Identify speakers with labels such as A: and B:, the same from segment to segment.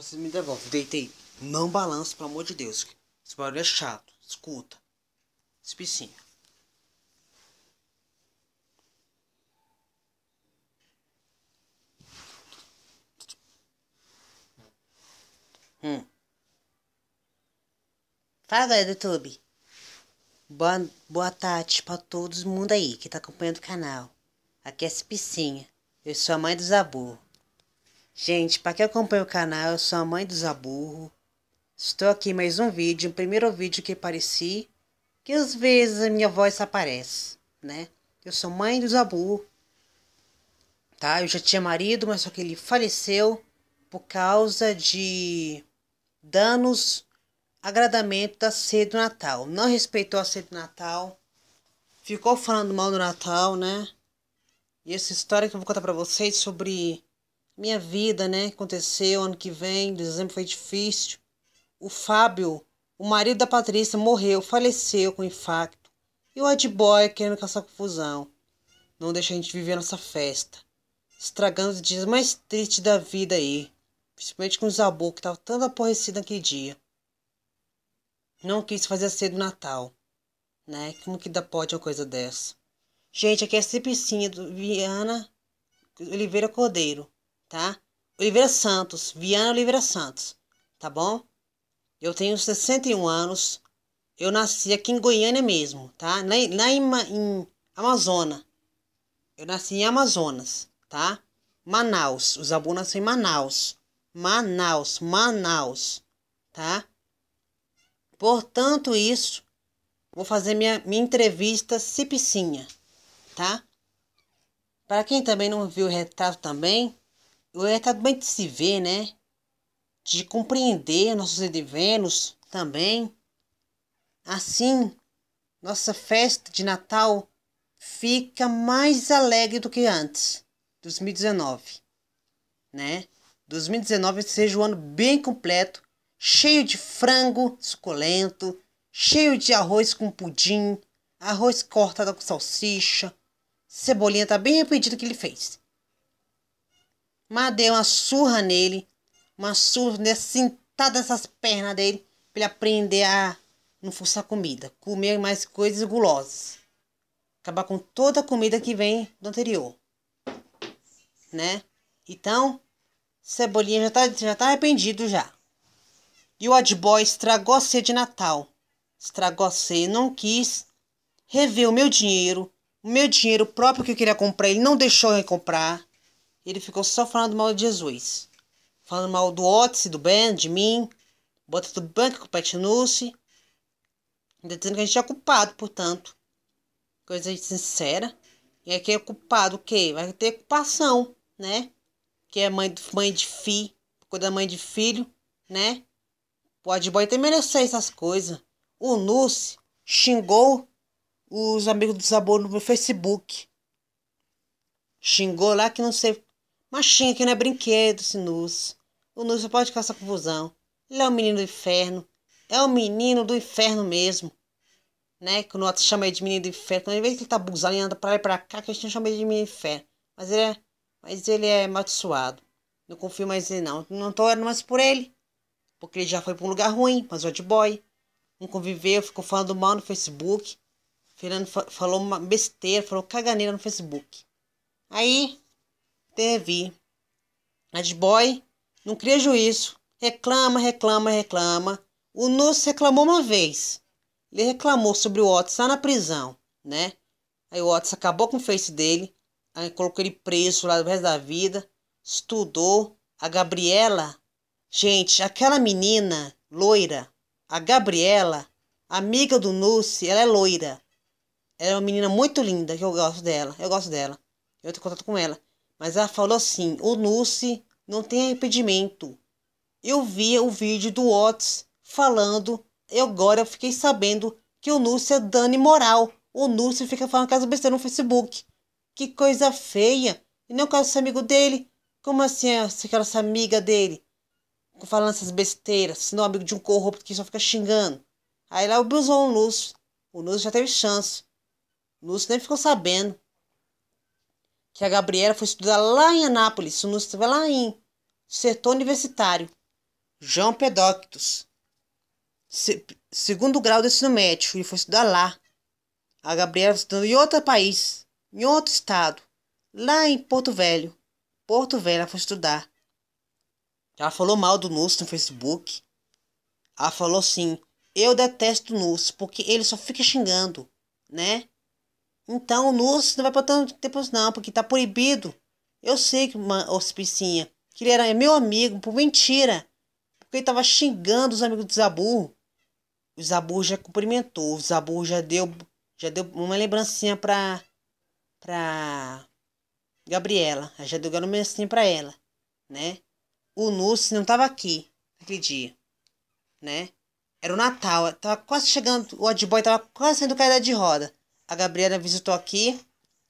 A: Você me devolve. Deitei. Não balance, pelo amor de Deus. Esse barulho é chato. Escuta. Espicinha. Hum. Fala, YouTube. Boa, boa tarde pra todo mundo aí que tá acompanhando o canal. Aqui é Espicinha. Eu sou a mãe do Zabu. Gente, para quem acompanha o canal, eu sou a mãe do Zaburro. Estou aqui mais um vídeo, o primeiro vídeo que pareci, que às vezes a minha voz aparece, né? Eu sou mãe do Zaburro, tá? Eu já tinha marido, mas só que ele faleceu por causa de danos agradamento da sede do Natal. Não respeitou a sede do Natal, ficou falando mal do Natal, né? E essa história que eu vou contar para vocês sobre minha vida, né? Aconteceu ano que vem, dezembro foi difícil. O Fábio, o marido da Patrícia, morreu, faleceu com infarto. E o Boy querendo caçar confusão. Não deixa a gente viver a nossa festa. Estragando os dias mais tristes da vida aí. Principalmente com o Zabu, que tava tão aborrecido naquele dia. Não quis fazer cedo Natal. Né? Como que dá pode uma coisa dessa? Gente, aqui é Cipicinha do Viana Oliveira Cordeiro tá? Oliveira Santos, Viana Oliveira Santos, tá bom? Eu tenho 61 anos, eu nasci aqui em Goiânia mesmo, tá? Lá, em, lá em, em Amazônia. Eu nasci em Amazonas, tá? Manaus, os Zabu nasceu em Manaus. Manaus, Manaus, tá? Portanto, isso, vou fazer minha, minha entrevista cipicinha, tá? Para quem também não viu o retrato também, o tratamento de se ver, né? De compreender nossos deveres também. Assim, nossa festa de Natal fica mais alegre do que antes, 2019, né? 2019 seja um ano bem completo, cheio de frango suculento, cheio de arroz com pudim, arroz cortado com salsicha, cebolinha tá bem arrependido que ele fez. Mas uma surra nele, uma surra, cintada essas pernas dele, para ele aprender a não forçar comida, comer mais coisas gulosas. Acabar com toda a comida que vem do anterior. Né? Então, Cebolinha já tá, já tá arrependido já. E o Odd Boy estragou a ceia de Natal. Estragou a ceia, não quis rever o meu dinheiro, o meu dinheiro próprio que eu queria comprar, ele não deixou eu comprar ele ficou só falando mal de Jesus. Falando mal do Otis, do Ben, de mim. Bota do banco com o nuce, Ainda dizendo que a gente é culpado, portanto. Coisa sincera. E aqui é culpado o quê? Vai ter culpação, né? Que é mãe, mãe de filho. causa da mãe de filho, né? O Adboy até merecer essas coisas. O Nuce xingou os amigos do Sabor no meu Facebook. Xingou lá que não sei Machinho que não é brinquedo, Sinus. O Nus pode causar confusão. Ele é o menino do inferno. É o menino do inferno mesmo. Né? Que o Nota chama ele de menino do inferno. Quando ele vê que ele tá abusado e anda pra lá e pra cá, que a gente chama ele de menino do inferno. Mas ele é, mas ele é amaldiçoado. Não confio mais nele, não. Não tô olhando mais por ele. Porque ele já foi pra um lugar ruim, mas o boy. Não conviveu, ficou falando mal no Facebook. Fernando falou uma besteira, falou caganeira no Facebook. Aí, teve Mas boy não cria juízo. Reclama, reclama, reclama. O Nuss reclamou uma vez. Ele reclamou sobre o Otis lá na prisão, né? Aí o Otis acabou com o face dele. Aí colocou ele preso lá do resto da vida. Estudou. A Gabriela. Gente, aquela menina loira, a Gabriela, amiga do Nussi, ela é loira. Ela é uma menina muito linda, que eu gosto dela. Eu gosto dela. Eu tenho contato com ela. Mas ela falou assim: o Nússi não tem impedimento. Eu via o vídeo do Watts falando, e agora eu fiquei sabendo que o Nússi é dano moral. O Nússi fica falando casa besteira no Facebook. Que coisa feia! E não quero ser amigo dele. Como assim aquela ser amiga dele? Falando essas besteiras, senão é amigo de um corrupto que só fica xingando. Aí lá abusou o Lúcio. O Lúcio já teve chance. O Lúcio nem ficou sabendo que a Gabriela foi estudar lá em Anápolis, no lá em setor universitário. João Pedóctos, se, segundo grau do ensino médio, e foi estudar lá. A Gabriela estudando em outro país, em outro estado, lá em Porto Velho. Porto Velho ela foi estudar. Ela falou mal do Núcio no Facebook. Ela falou assim: Eu detesto o Núcio porque ele só fica xingando, né? Então, nus não vai para tanto tempo não, porque tá proibido. Eu sei que uma hospicinha, que ele era meu amigo, por mentira. Porque ele tava xingando os amigos do Zabu. O Zabu já cumprimentou, o Zabu já deu, já deu uma lembrancinha pra, pra Gabriela. Já deu uma lembrancinha pra ela, né? O Nus não tava aqui naquele dia, né? Era o Natal, tava quase chegando, o Odd Boy tava quase saindo caída de roda. A Gabriela visitou aqui,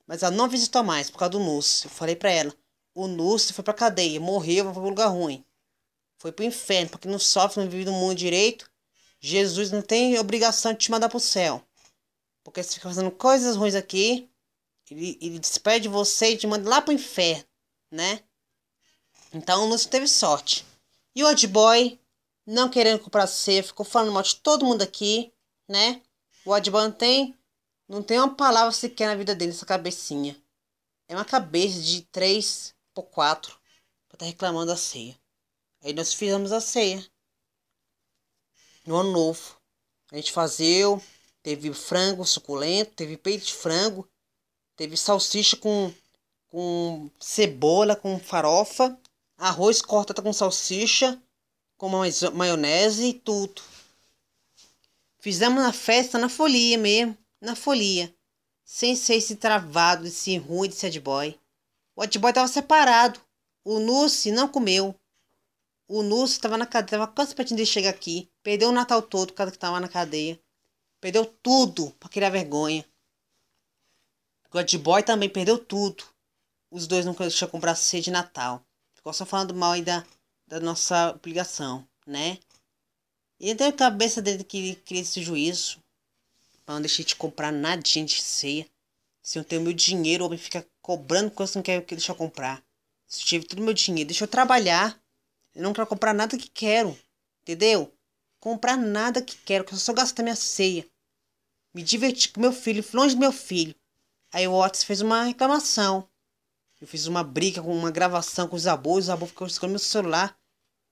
A: mas ela não visitou mais por causa do Núcio. Eu falei para ela: o Núcio foi pra cadeia, morreu, foi pra um lugar ruim. Foi pro inferno, porque não sofre, não vive no mundo direito. Jesus não tem obrigação de te mandar pro céu. Porque você fica fazendo coisas ruins aqui, ele, ele despede você e te manda lá pro inferno, né? Então o Lúcio teve sorte. E o Odd Boy, não querendo comprar ceia, ficou falando mal de todo mundo aqui, né? O Odd Boy não tem não tem uma palavra sequer na vida dele, essa cabecinha. É uma cabeça de três por quatro pra estar tá reclamando da ceia. Aí nós fizemos a ceia. No ano novo. A gente fazia, teve frango suculento, teve peito de frango, teve salsicha com, com cebola, com farofa, arroz cortado com salsicha, com maionese e tudo. Fizemos a festa na folia mesmo na folia, sem ser esse travado, esse ruim de sad boy. O hot boy estava separado. O Nussi não comeu. O Nussi estava na cadeia, estava cansado de chegar aqui. Perdeu o Natal todo por causa que estava na cadeia. Perdeu tudo para criar vergonha. O hot boy também perdeu tudo. Os dois não conseguiram comprar sede de Natal. Ficou só falando mal aí da, da nossa obrigação, né? E até a cabeça dele que ele cria esse juízo. Eu não deixei de comprar nadinha de ceia. Se eu não tenho meu dinheiro, o homem fica cobrando coisas que não quer deixar eu comprar. Se eu tive todo meu dinheiro, deixa eu trabalhar. Eu não quero comprar nada que quero. Entendeu? Comprar nada que quero, que eu só gasto a minha ceia. Me divertir com meu filho, longe do meu filho. Aí o Otis fez uma reclamação. Eu fiz uma briga com uma gravação com os abos, os abos ficou escondendo meu celular.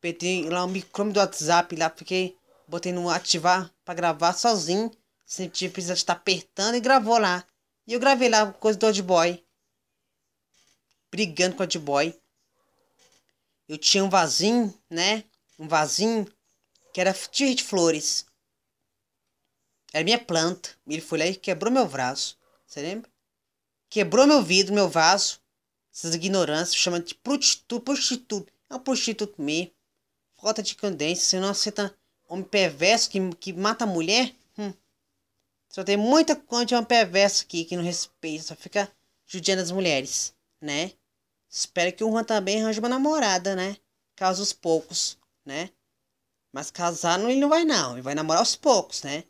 A: Peguei lá o microfone do WhatsApp lá, fiquei. Botei no ativar para gravar sozinho. Senti tipo, precisa estar apertando e gravou lá. E eu gravei lá coisa do Old Boy. Brigando com o Old Boy. Eu tinha um vasinho, né? Um vasinho que era cheio de flores. Era minha planta. Ele foi lá e quebrou meu vaso. Você lembra? Quebrou meu vidro, meu vaso. Essas ignorâncias, chamando de prostituto, prostituto. É um prostituto mesmo. Falta de candência. Você não aceita homem perverso que, que mata a mulher? Hum. Só tem muita condição perversa aqui que não respeita, só fica judiando as mulheres, né? Espero que o Juan também arranje uma namorada, né? Caso os poucos, né? Mas casar não, ele não vai não, ele vai namorar aos poucos, né?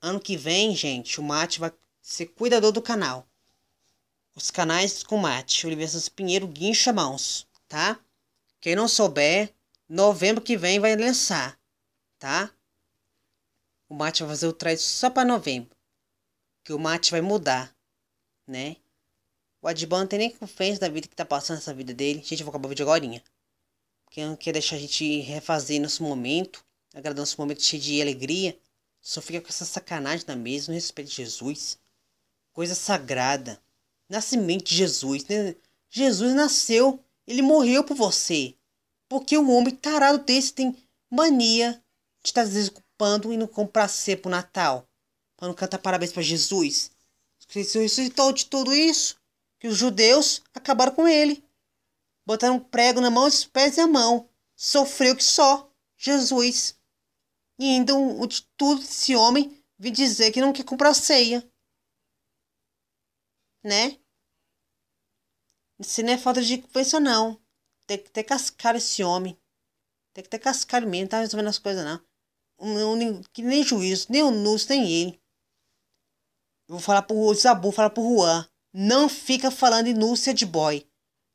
A: Ano que vem, gente, o Mate vai ser cuidador do canal. Os canais com Mate, Oliveira Santos Pinheiro, Guincha é Mãos, tá? Quem não souber, novembro que vem vai lançar, tá? O Mate vai fazer o trade só para novembro que o mate vai mudar, né? O Adban não tem nem confiança da vida que tá passando essa vida dele. Gente, eu vou acabar o vídeo agorinha. Quem não quer deixar a gente refazer nosso momento, agradar nosso momento cheio de alegria, só fica com essa sacanagem na mesa, no respeito de Jesus. Coisa sagrada. Nascimento de Jesus, né? Jesus nasceu, ele morreu por você. Porque um homem tarado desse tem mania de estar tá desculpando e não comprar ceia pro Natal para não cantar parabéns para Jesus. se ressuscitou de tudo isso, que os judeus acabaram com ele. Botaram um prego na mão, os pés e a mão. Sofreu que só Jesus. E ainda o de tudo esse homem vir dizer que não quer comprar ceia. Né? Isso não é falta de convenção, não. Tem que ter cascar esse homem. Tem que ter cascar mesmo, não tá resolvendo as coisas, não. que nem juízo, nem o Nus, nem ele. Eu vou falar pro Zabu, falar pro Juan. Não fica falando em de boy.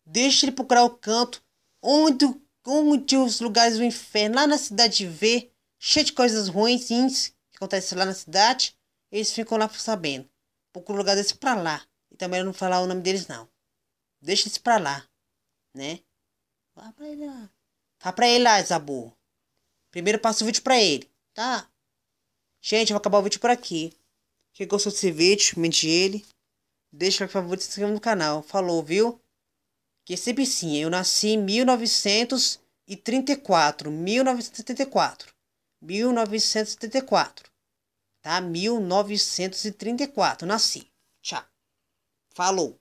A: Deixa ele procurar o canto onde, onde os lugares do inferno, lá na cidade vê, cheio de coisas ruins, índices, que acontece lá na cidade. Eles ficam lá sabendo. Procura um lugar desse pra lá. E também não falar o nome deles, não. Deixa eles pra lá, né? Fala pra ele lá. Fala pra ele lá, Zabu. Primeiro passa o vídeo pra ele, tá? Gente, eu vou acabar o vídeo por aqui que gostou desse vídeo, mente ele. Deixa o favor de se inscrever no canal. Falou, viu? Que é sempre sim, eu nasci em 1934. 1974. 1974. Tá? 1934. Nasci. Tchau. Falou.